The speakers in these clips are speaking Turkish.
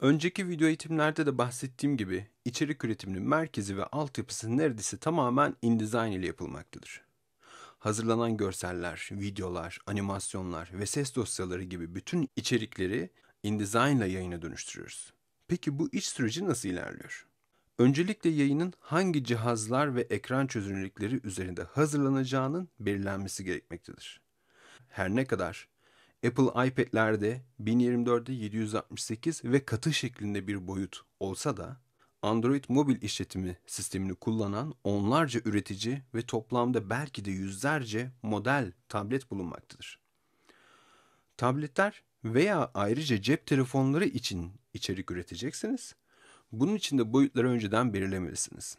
Önceki video eğitimlerde de bahsettiğim gibi içerik üretiminin merkezi ve altyapısı neredeyse tamamen InDesign ile yapılmaktadır. Hazırlanan görseller, videolar, animasyonlar ve ses dosyaları gibi bütün içerikleri InDesign ile yayına dönüştürüyoruz. Peki bu iç süreci nasıl ilerliyor? Öncelikle yayının hangi cihazlar ve ekran çözünürlükleri üzerinde hazırlanacağının belirlenmesi gerekmektedir. Her ne kadar Apple iPad'lerde 1024'de 768 ve katı şeklinde bir boyut olsa da Android mobil işletimi sistemini kullanan onlarca üretici ve toplamda belki de yüzlerce model tablet bulunmaktadır. Tabletler veya ayrıca cep telefonları için içerik üreteceksiniz. Bunun için de boyutları önceden belirlemelisiniz.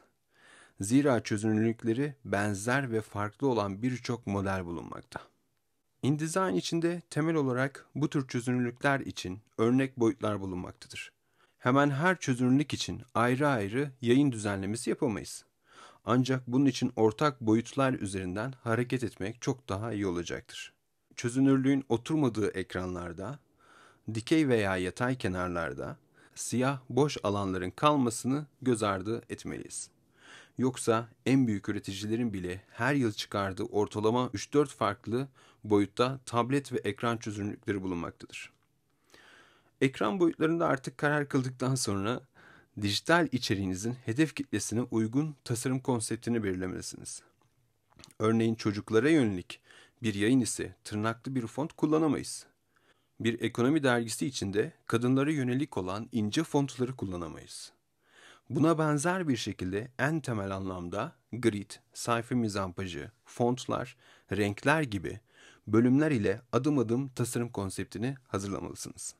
Zira çözünürlükleri benzer ve farklı olan birçok model bulunmakta. InDesign içinde temel olarak bu tür çözünürlükler için örnek boyutlar bulunmaktadır. Hemen her çözünürlük için ayrı ayrı yayın düzenlemesi yapamayız. Ancak bunun için ortak boyutlar üzerinden hareket etmek çok daha iyi olacaktır. Çözünürlüğün oturmadığı ekranlarda, dikey veya yatay kenarlarda siyah boş alanların kalmasını göz ardı etmeliyiz. Yoksa en büyük üreticilerin bile her yıl çıkardığı ortalama 3-4 farklı boyutta tablet ve ekran çözünürlükleri bulunmaktadır. Ekran boyutlarında artık karar kıldıktan sonra dijital içeriğinizin hedef kitlesine uygun tasarım konseptini belirlemelisiniz. Örneğin çocuklara yönelik bir yayın ise tırnaklı bir font kullanamayız. Bir ekonomi dergisi içinde kadınlara yönelik olan ince fontları kullanamayız. Buna benzer bir şekilde en temel anlamda grid, sayfa mizampajı, fontlar, renkler gibi bölümler ile adım adım tasarım konseptini hazırlamalısınız.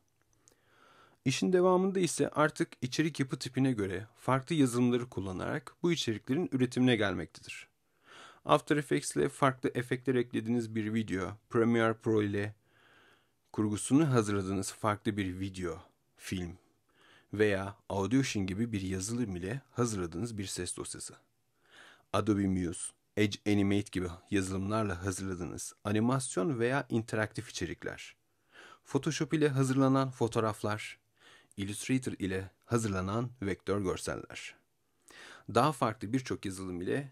İşin devamında ise artık içerik yapı tipine göre farklı yazılımları kullanarak bu içeriklerin üretimine gelmektedir. After Effects ile farklı efektler eklediğiniz bir video, Premiere Pro ile kurgusunu hazırladığınız farklı bir video, film veya Audition gibi bir yazılım ile hazırladığınız bir ses dosyası. Adobe Muse, Edge Animate gibi yazılımlarla hazırladığınız animasyon veya interaktif içerikler. Photoshop ile hazırlanan fotoğraflar, Illustrator ile hazırlanan vektör görseller. Daha farklı birçok yazılım ile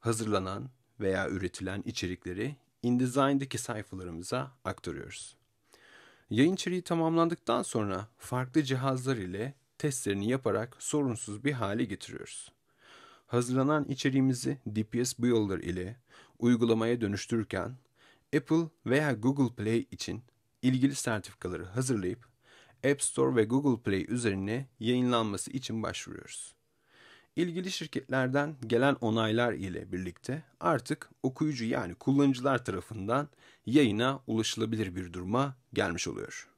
hazırlanan veya üretilen içerikleri InDesign'daki sayfalarımıza aktarıyoruz. Yayın içeriği tamamlandıktan sonra farklı cihazlar ile testlerini yaparak sorunsuz bir hale getiriyoruz. Hazırlanan içeriğimizi DPS Builder ile uygulamaya dönüştürürken Apple veya Google Play için ilgili sertifikaları hazırlayıp App Store ve Google Play üzerine yayınlanması için başvuruyoruz ilgili şirketlerden gelen onaylar ile birlikte artık okuyucu yani kullanıcılar tarafından yayına ulaşılabilir bir duruma gelmiş oluyor.